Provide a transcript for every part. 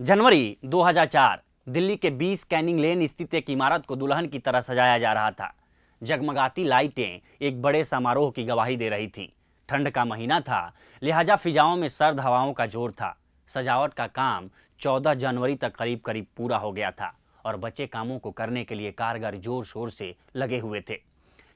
जनवरी 2004 दिल्ली के बीस कैनिंग लेन स्थित एक इमारत को दुल्हन की तरह सजाया जा रहा था जगमगाती लाइटें एक बड़े समारोह की गवाही दे रही थी ठंड का महीना था लिहाजा फिजाओं में सर्द हवाओं का जोर था सजावट का काम 14 जनवरी तक करीब करीब पूरा हो गया था और बचे कामों को करने के लिए कारगर जोर शोर से लगे हुए थे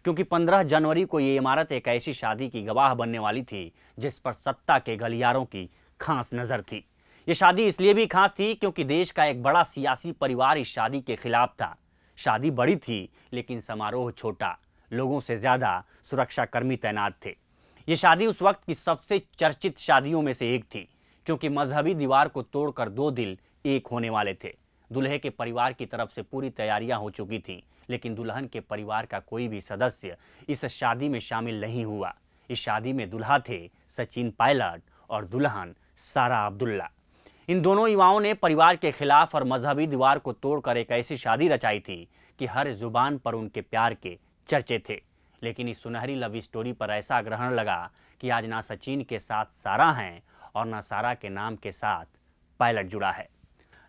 क्योंकि 15 जनवरी को ये इमारत एक ऐसी शादी की गवाह बनने वाली थी जिस पर सत्ता के गलियारों की खास नज़र थी ये शादी इसलिए भी खास थी क्योंकि देश का एक बड़ा सियासी परिवार इस शादी के खिलाफ था शादी बड़ी थी लेकिन समारोह छोटा लोगों से ज़्यादा सुरक्षाकर्मी तैनात थे ये शादी उस वक्त की सबसे चर्चित शादियों में से एक थी क्योंकि मजहबी दीवार को तोड़कर दो दिल एक होने वाले थे दुल्हे के परिवार की तरफ से पूरी तैयारियां हो चुकी थीं लेकिन दुल्हन के परिवार का कोई भी सदस्य इस शादी में शामिल नहीं हुआ इस शादी में दुल्हा थे सचिन पायलट और दुल्हन सारा अब्दुल्ला इन दोनों युवाओं ने परिवार के खिलाफ और मजहबी दीवार को तोड़कर एक ऐसी शादी रचाई थी कि हर जुबान पर उनके प्यार के चर्चे थे लेकिन इस सुनहरी लव स्टोरी पर ऐसा ग्रहण लगा कि आज ना सचिन के साथ सारा हैं और ना सारा के नाम के साथ पायलट जुड़ा है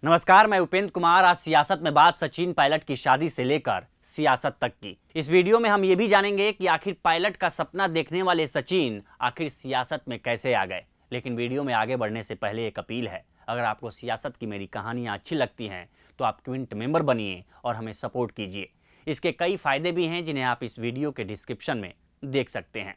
नमस्कार मैं उपेंद्र कुमार आज सियासत में बात सचिन पायलट की शादी से लेकर सियासत तक की इस वीडियो में हम ये भी जानेंगे कि आखिर पायलट का सपना देखने वाले सचिन आखिर सियासत में कैसे आ गए लेकिन वीडियो में आगे बढ़ने से पहले एक अपील है अगर आपको सियासत की मेरी कहानियाँ अच्छी लगती हैं तो आप क्विंट मेंबर बनिए और हमें सपोर्ट कीजिए इसके कई फ़ायदे भी हैं जिन्हें आप इस वीडियो के डिस्क्रिप्शन में देख सकते हैं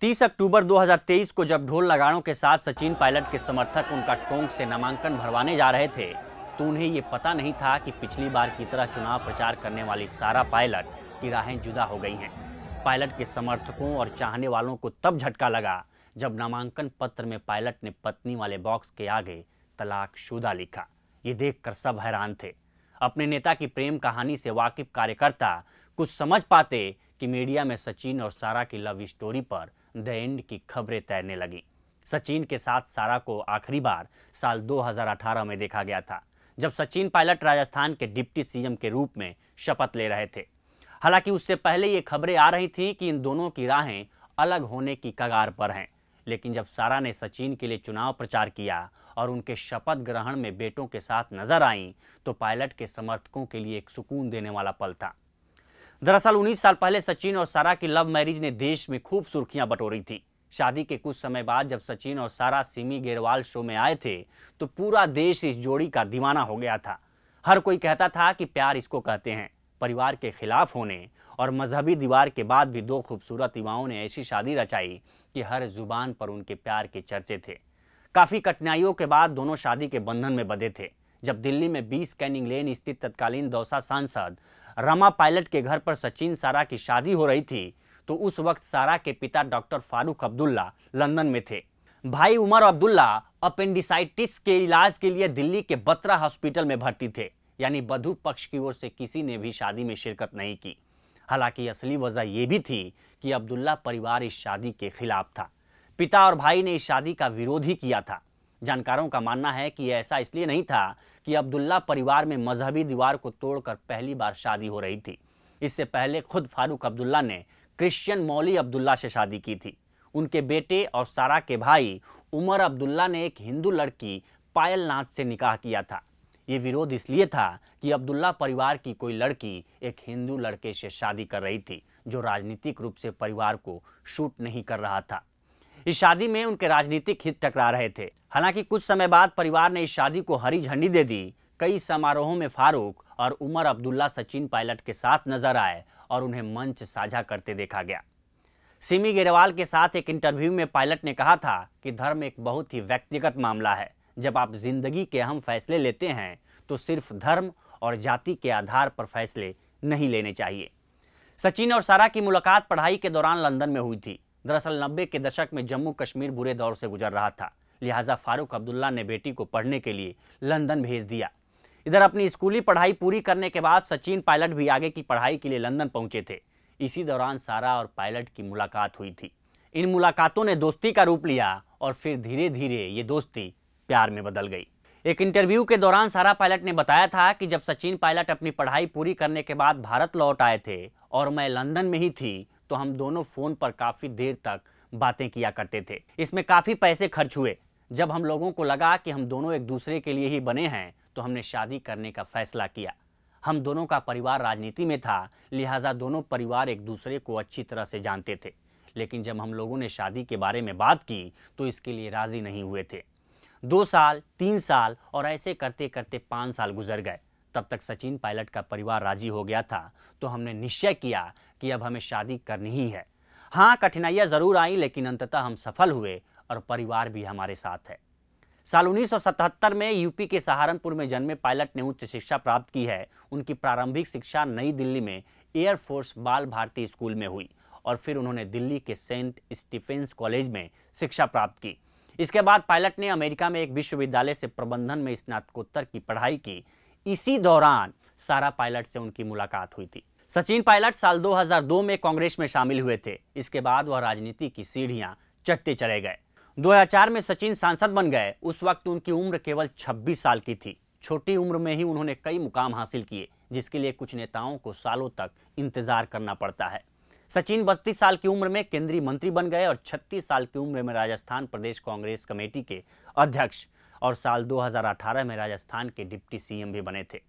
तीस अक्टूबर 2023 को जब ढोल लगाड़ों के साथ सचिन पायलट के समर्थक उनका टोंक से नामांकन भरवाने जा रहे थे तो उन्हें ये पता नहीं था कि पिछली बार की तरह चुनाव प्रचार करने वाली सारा पायलट की राहें जुदा हो गई हैं पायलट के समर्थकों और चाहने वालों को तब झटका लगा जब नामांकन पत्र में पायलट ने पत्नी वाले बॉक्स के आगे तलाक शुदा लिखा ये देखकर सब हैरान थे अपने नेता की प्रेम कहानी से वाकिफ कार्यकर्ता कुछ समझ पाते कि मीडिया में सचिन और सारा की लव स्टोरी पर द एंड की खबरें तैरने लगी सचिन के साथ सारा को आखिरी बार साल 2018 में देखा गया था जब सचिन पायलट राजस्थान के डिप्टी सीएम के रूप में शपथ ले रहे थे हालांकि उससे पहले ये खबरें आ रही थी कि इन दोनों की राहें अलग होने की कगार पर हैं लेकिन जब सारा ने सचिन के लिए चुनाव प्रचार किया और उनके शपथ ग्रहण में बेटों के साथ नजर आईं तो पायलट के समर्थकों के लिए एक सुकून देने वाला पल था दरअसल 19 साल पहले सचिन और सारा की लव मैरिज ने देश में खूब सुर्खियां बटोरी थी शादी के कुछ समय बाद जब सचिन और सारा सिमी गेरवाल शो में आए थे तो पूरा देश इस जोड़ी का दीवाना हो गया था हर कोई कहता था कि प्यार इसको कहते हैं परिवार के खिलाफ होने और मजहबी दीवार के बाद भी दो खूबसूरत युवाओं ने ऐसी शादी रचाई कि हर जुबान पर उनके प्यार के चर्चे थे काफ़ी कठिनाइयों के बाद दोनों शादी के बंधन में बंधे थे जब दिल्ली में बीस कैनिंग लेन स्थित तत्कालीन दौसा सांसद रमा पायलट के घर पर सचिन सारा की शादी हो रही थी तो उस वक्त सारा के पिता डॉक्टर फारूक अब्दुल्ला लंदन में थे भाई उमर अब्दुल्ला अपेंडिसाइटिस के इलाज के लिए दिल्ली के बत्रा हॉस्पिटल में भर्ती थे यानी वधु पक्ष की ओर से किसी ने भी शादी में शिरकत नहीं की हालांकि असली वजह यह भी थी कि अब्दुल्ला परिवार इस शादी के खिलाफ था पिता और भाई ने इस शादी का विरोध ही किया था जानकारों का मानना है कि ऐसा इसलिए नहीं था कि अब्दुल्ला परिवार में मजहबी दीवार को तोड़कर पहली बार शादी हो रही थी इससे पहले खुद फारूक अब्दुल्ला ने क्रिश्चियन मौली अब्दुल्ला से शादी की थी उनके बेटे और सारा के भाई उमर अब्दुल्ला ने एक हिंदू लड़की पायल नाथ से निकाह किया था ये विरोध इसलिए था कि अब्दुल्ला परिवार की कोई लड़की एक हिंदू लड़के से शादी कर रही थी जो राजनीतिक रूप से परिवार को शूट नहीं कर रहा था इस शादी में उनके राजनीतिक हित टकरा रहे थे हालांकि कुछ समय बाद परिवार ने इस शादी को हरी झंडी दे दी कई समारोहों में फारूक और उमर अब्दुल्ला सचिन पायलट के साथ नजर आए और उन्हें मंच साझा करते देखा गया सिमी गेरेवाल के साथ एक इंटरव्यू में पायलट ने कहा था कि धर्म एक बहुत ही व्यक्तिगत मामला है जब आप ज़िंदगी के अहम फैसले लेते हैं तो सिर्फ धर्म और जाति के आधार पर फैसले नहीं लेने चाहिए सचिन और सारा की मुलाकात पढ़ाई के दौरान लंदन में हुई थी दरअसल नब्बे के दशक में जम्मू कश्मीर बुरे दौर से गुजर रहा था लिहाजा फारूक अब्दुल्ला ने बेटी को पढ़ने के लिए लंदन भेज दिया इधर अपनी स्कूली पढ़ाई पूरी करने के बाद सचिन पायलट भी आगे की पढ़ाई के लिए लंदन पहुंचे थे इसी दौरान सारा और पायलट की मुलाकात हुई थी इन मुलाकातों ने दोस्ती का रूप लिया और फिर धीरे धीरे ये दोस्ती प्यार में बदल गई एक इंटरव्यू के दौरान सारा पायलट ने बताया था कि जब सचिन पायलट अपनी पढ़ाई पूरी करने के बाद भारत लौट आए थे और मैं लंदन में ही थी तो हम दोनों फ़ोन पर काफ़ी देर तक बातें किया करते थे इसमें काफ़ी पैसे खर्च हुए जब हम लोगों को लगा कि हम दोनों एक दूसरे के लिए ही बने हैं तो हमने शादी करने का फैसला किया हम दोनों का परिवार राजनीति में था लिहाजा दोनों परिवार एक दूसरे को अच्छी तरह से जानते थे लेकिन जब हम लोगों ने शादी के बारे में बात की तो इसके लिए राज़ी नहीं हुए थे दो साल तीन साल और ऐसे करते करते पाँच साल गुजर गए तब तक सचिन पायलट का परिवार राजी हो गया था तो हमने निश्चय किया कि अब हमें शादी करनी ही है हाँ कठिनाइयाँ ज़रूर आईं लेकिन अंततः हम सफल हुए और परिवार भी हमारे साथ है साल 1977 में यूपी के सहारनपुर में जन्मे पायलट ने उच्च शिक्षा प्राप्त की है उनकी प्रारंभिक शिक्षा नई दिल्ली में एयरफोर्स बाल भारती स्कूल में हुई और फिर उन्होंने दिल्ली के सेंट स्टीफेंस कॉलेज में शिक्षा प्राप्त की इसके बाद पायलट ने अमेरिका में एक विश्वविद्यालय से प्रबंधन में स्नातकोत्तर की पढ़ाई की इसी दौरान सारा पायलट से उनकी मुलाकात हुई थी सचिन पायलट साल 2002 में कांग्रेस में शामिल हुए थे इसके बाद वह राजनीति की सीढ़ियां चढ़ते चले गए 2004 में सचिन सांसद बन गए उस वक्त उनकी उम्र केवल 26 साल की थी छोटी उम्र में ही उन्होंने कई मुकाम हासिल किए जिसके लिए कुछ नेताओं को सालों तक इंतजार करना पड़ता है सचिन बत्तीस साल की उम्र में केंद्रीय मंत्री बन गए और 36 साल की उम्र में राजस्थान प्रदेश कांग्रेस कमेटी के अध्यक्ष और साल 2018 में राजस्थान के डिप्टी सीएम भी बने थे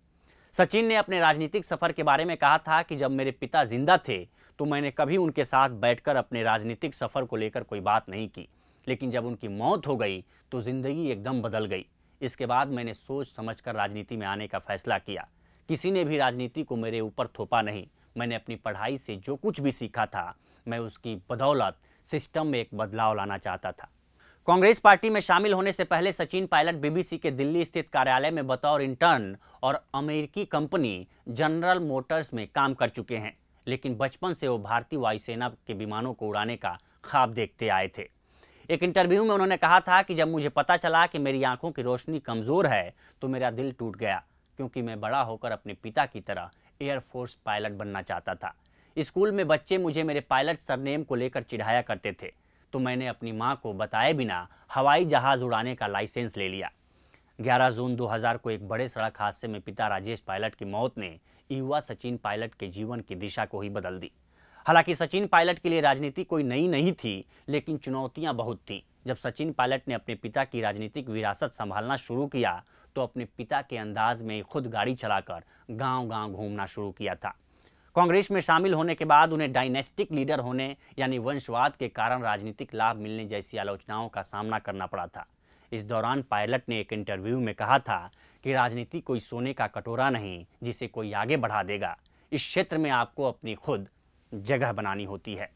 सचिन ने अपने राजनीतिक सफर के बारे में कहा था कि जब मेरे पिता जिंदा थे तो मैंने कभी उनके साथ बैठकर अपने राजनीतिक सफर को लेकर कोई बात नहीं की लेकिन जब उनकी मौत हो गई तो ज़िंदगी एकदम बदल गई इसके बाद मैंने सोच समझकर राजनीति में आने का फैसला किया किसी ने भी राजनीति को मेरे ऊपर थोपा नहीं मैंने अपनी पढ़ाई से जो कुछ भी सीखा था मैं उसकी बदौलत सिस्टम में एक बदलाव लाना चाहता था कांग्रेस पार्टी में शामिल होने से पहले सचिन पायलट बीबीसी के दिल्ली स्थित कार्यालय में बतौर इंटर्न और अमेरिकी कंपनी जनरल मोटर्स में काम कर चुके हैं लेकिन बचपन से वो भारतीय वायुसेना के विमानों को उड़ाने का ख्वाब देखते आए थे एक इंटरव्यू में उन्होंने कहा था कि जब मुझे पता चला कि मेरी आंखों की रोशनी कमज़ोर है तो मेरा दिल टूट गया क्योंकि मैं बड़ा होकर अपने पिता की तरह एयरफोर्स पायलट बनना चाहता था स्कूल में बच्चे मुझे मेरे पायलट सरनेम को लेकर चिढ़ाया करते थे तो मैंने अपनी माँ को बताए बिना हवाई जहाज़ उड़ाने का लाइसेंस ले लिया 11 जून 2000 को एक बड़े सड़क हादसे में पिता राजेश पायलट की मौत ने युवा सचिन पायलट के जीवन की दिशा को ही बदल दी हालांकि सचिन पायलट के लिए राजनीति कोई नई नहीं थी लेकिन चुनौतियां बहुत थीं जब सचिन पायलट ने अपने पिता की राजनीतिक विरासत संभालना शुरू किया तो अपने पिता के अंदाज में खुद गाड़ी चलाकर गांव-गांव घूमना शुरू किया था कांग्रेस में शामिल होने के बाद उन्हें डायनेस्टिक लीडर होने यानी वंशवाद के कारण राजनीतिक लाभ मिलने जैसी आलोचनाओं का सामना करना पड़ा था इस दौरान पायलट ने एक इंटरव्यू में कहा था कि राजनीति कोई सोने का कटोरा नहीं जिसे कोई आगे बढ़ा देगा इस क्षेत्र में आपको अपनी खुद जगह बनानी होती है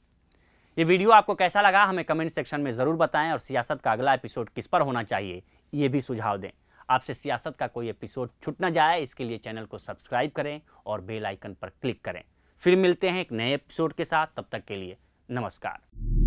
ये वीडियो आपको कैसा लगा हमें कमेंट सेक्शन में ज़रूर बताएं और सियासत का अगला एपिसोड किस पर होना चाहिए ये भी सुझाव दें आपसे सियासत का कोई एपिसोड छूट ना जाए इसके लिए चैनल को सब्सक्राइब करें और बेल आइकन पर क्लिक करें फिर मिलते हैं एक नए एपिसोड के साथ तब तक के लिए नमस्कार